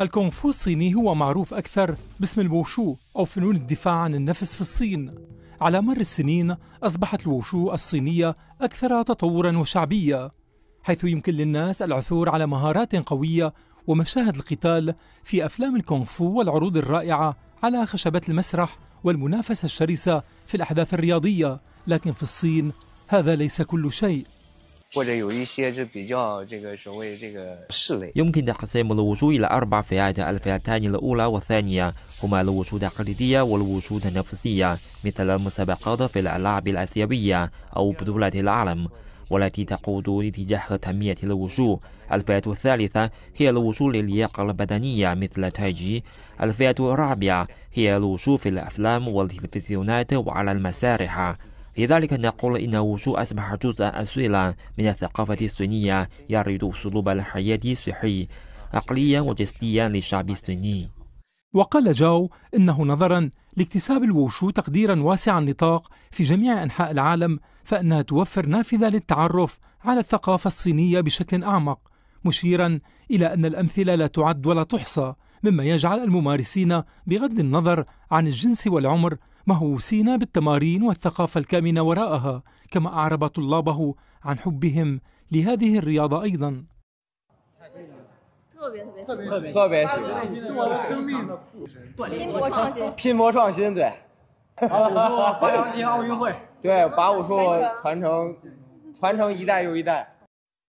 الكونغ فو الصيني هو معروف أكثر باسم الووشو أو فنون الدفاع عن النفس في الصين على مر السنين أصبحت الوشو الصينية أكثر تطورا وشعبية حيث يمكن للناس العثور على مهارات قوية ومشاهد القتال في أفلام الكونغ فو والعروض الرائعة على خشبة المسرح والمنافسة الشرسة في الأحداث الرياضية لكن في الصين هذا ليس كل شيء 或者有一些是比较这个所谓这个室内 يمكن تقسيم الوجود إلى أربع فئات الفئتان الأولى والثانية هما الوجود التقليدية والوجود النفسية مثل المسابقات في الألعاب الآسيوية أو بطولة العالم والتي تقود لاتجاه تنمية الوجود. الفئة الثالثة هي الوصول للياقة البدنية مثل تايجي الفئة الرابعة هي الوصول في الأفلام والتلفزيونات وعلى المسارح لذلك نقول إن وشو أصبح جزءا أصيلا من الثقافة الصينية يعرض أسلوب الحياة الصحي عقليا وجسديا للشعب الصيني وقال جاو إنه نظرا لاكتساب الوشو تقديرا واسع النطاق في جميع أنحاء العالم فإنها توفر نافذة للتعرف على الثقافة الصينية بشكل أعمق مشيرا إلى أن الأمثلة لا تعد ولا تحصى مما يجعل الممارسين بغض النظر عن الجنس والعمر مهووسين بالتمارين والثقافة الكامنة وراءها كما أعرب طلابه عن حبهم لهذه الرياضة أيضا